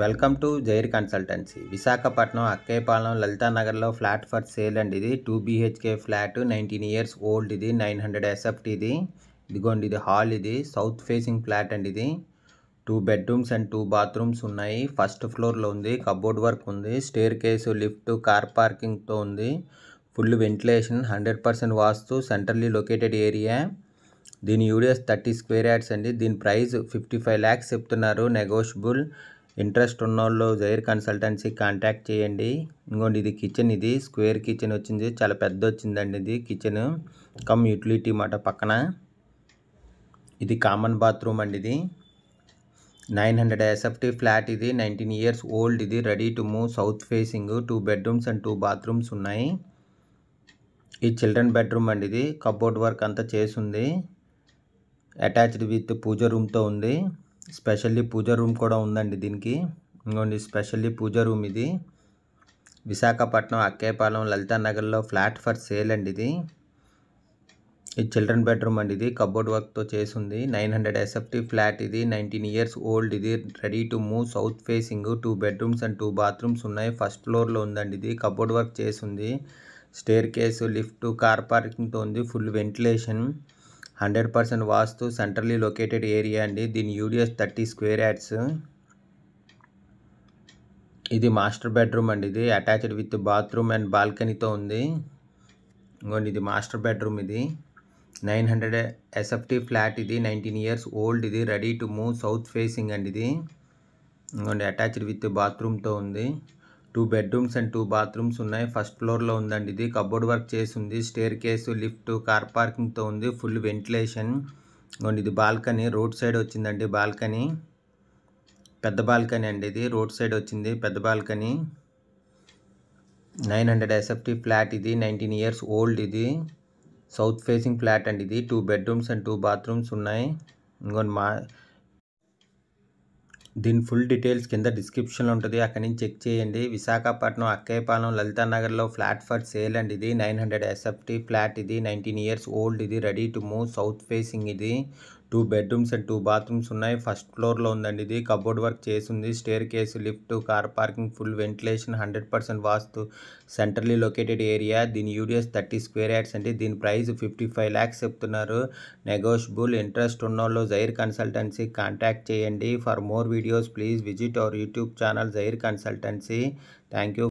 welcome to Jair consultancy Visakhapatnam Akkayapalem లలితానగర్లో flat for sale అండి ఇది two BHK flat nineteen years old ఇది నైన్ హండ్రెడ్ ఎస్ఎఫ్ట్ ఇది ఇదిగోండి ఇది హాల్ ఇది సౌత్ ఫేసింగ్ ఫ్లాట్ అండి ఇది two bedrooms and two bathrooms ఉన్నాయి ఫస్ట్ ఫ్లోర్లో ఉంది కబోర్డ్ వర్క్ ఉంది స్టేర్ కేసు లిఫ్ట్ కార్ పార్కింగ్తో ఉంది full ventilation hundred percent vastu centrally located area దీని యూడిఎస్ థర్టీ స్క్వేర్ యార్డ్స్ అండి దీని ప్రైస్ ఫిఫ్టీ ఫైవ్ ల్యాక్స్ చెప్తున్నారు నెగోషియబుల్ ఇంట్రెస్ట్ ఉన్నోళ్ళు జైర్ కన్సల్టెన్సీ కాంటాక్ట్ చేయండి ఇంకోండి ఇది కిచెన్ ఇది స్క్వేర్ కిచెన్ వచ్చింది చాలా పెద్ద వచ్చిందండి ఇది కిచెన్ కమ్ యూటిలిటీ మాట పక్కన ఇది కామన్ బాత్రూమ్ అండి ఇది నైన్ హండ్రెడ్ ఎస్ఎఫ్టీ ఫ్లాట్ ఇది నైన్టీన్ ఇయర్స్ ఓల్డ్ ఇది ready to move south facing two bedrooms and two bathrooms ఉన్నాయి ఈ చిల్డ్రన్ బెడ్రూమ్ అండి ఇది కబోర్డ్ వర్క్ అంతా చేసి ఉంది అటాచ్డ్ విత్ పూజ రూమ్తో ఉంది స్పెషల్లీ పూజ రూమ్ కూడా ఉందండి దీనికి ఇంకోండి స్పెషల్లీ పూజ రూమ్ ఇది విశాఖపట్నం అక్కేపాలెం లలితా నగర్లో ఫ్లాట్ ఫర్ సేల్ అండి ఇది ఇది చిల్డ్రన్ బెడ్రూమ్ అండి ఇది కబోర్డ్ వర్క్తో చేసింది నైన్ హండ్రెడ్ ఎస్ఎఫ్టీ ఫ్లాట్ ఇది నైన్టీన్ ఇయర్స్ ఓల్డ్ ఇది ready to move south facing two bedrooms and two bathrooms ఉన్నాయి ఫస్ట్ ఫ్లోర్లో ఉందండి ఇది కబోర్డ్ వర్క్ చేసింది స్టేర్ కేసు లిఫ్ట్ కార్ పార్కింగ్తో ఉంది full ventilation hundred percent vastu centrally located area అండి దీని యూడిఎస్ థర్టీ స్క్వేర్ యాడ్స్ ఇది మాస్టర్ బెడ్రూమ్ అండి ఇది అటాచ్డ్ విత్ బాత్రూమ్ అండ్ బాల్కనీతో ఉంది ఇంకోండి ఇది మాస్టర్ బెడ్రూమ్ ఇది నైన్ హండ్రెడ్ ఎస్ఎఫ్టీ ఫ్లాట్ ఇది నైన్టీన్ ఇయర్స్ ఓల్డ్ ఇది ready to move south facing అండి ఇది ఇంకోండి అటాచ్డ్ విత్ బాత్రూమ్తో ఉంది two bedrooms and two bathrooms ఉన్నాయి ఫస్ట్ ఫ్లోర్లో ఉందండి ఇది కబోర్డ్ వర్క్ చేసి ఉంది స్టేర్ కేసు లిఫ్ట్ కార్ పార్కింగ్తో ఉంది ఫుల్ వెంటిలేషన్ అండ్ ఇది బాల్కనీ రోడ్ సైడ్ వచ్చిందండి బాల్కనీ పెద్ద బాల్కనీ అండి ఇది రోడ్ సైడ్ వచ్చింది పెద్ద balcony nine hundred SFT flat ఇది నైన్టీన్ ఇయర్స్ ఓల్డ్ ఇది సౌత్ ఫేసింగ్ ఫ్లాట్ అండి ఇది two bedrooms and two bathrooms ఉన్నాయి ఇంకొన్ని మా దీని ఫుల్ డీటెయిల్స్ కింద డిస్క్రిప్షన్లో ఉంటుంది అక్కడి నుంచి చెక్ చేయండి విశాఖపట్నం అక్కయ్యపాలెం లలితా నగర్లో ఫ్లాట్ ఫర్ సేల్ అండ్ ఇది నైన్ హండ్రెడ్ ఎస్ఎఫ్టీ ఫ్లాట్ ఇది నైన్టీన్ ఇయర్స్ ఓల్డ్ ఇది ready to move south facing ఇది two bedrooms and two bathrooms ఉన్నాయి ఫస్ట్ ఫ్లోర్లో ఉందండి ఇది కబోర్డ్ వర్క్ చేసి ఉంది staircase lift car parking full ventilation hundred percent vastu centrally located area దీని యూడిఎస్ థర్టీ స్క్వేర్ యార్డ్స్ అండి దీని ప్రైస్ ఫిఫ్టీ ఫైవ్ ల్యాక్స్ చెప్తున్నారు నెగోషియబుల్ ఇంట్రెస్ట్ ఉన్నోళ్ళు జైర్ కన్సల్టెన్సీ కాంటాక్ట్ చేయండి for more videos please visit our YouTube channel Jair consultancy thank you